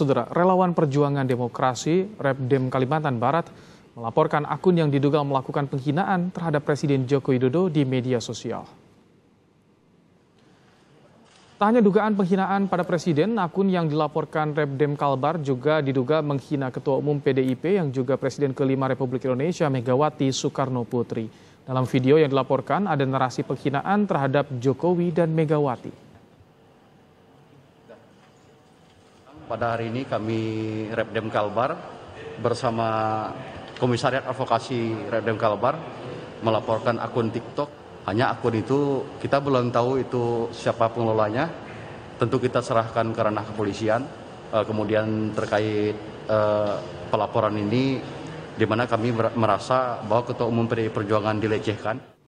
Saudara, relawan perjuangan demokrasi Repdem Kalimantan Barat melaporkan akun yang diduga melakukan penghinaan terhadap Presiden Joko Widodo di media sosial. Tak hanya dugaan penghinaan pada Presiden, akun yang dilaporkan Repdem Kalbar juga diduga menghina Ketua Umum PDIP yang juga Presiden kelima Republik Indonesia Megawati Soekarno Putri. Dalam video yang dilaporkan ada narasi penghinaan terhadap Jokowi dan Megawati. Pada hari ini kami Repdem Kalbar bersama Komisariat Advokasi Repdem Kalbar melaporkan akun TikTok. Hanya akun itu kita belum tahu itu siapa pengelolanya. Tentu kita serahkan ke ranah kepolisian. Eh, kemudian terkait eh, pelaporan ini di mana kami merasa bahwa Ketua Umum PDI Perjuangan dilecehkan.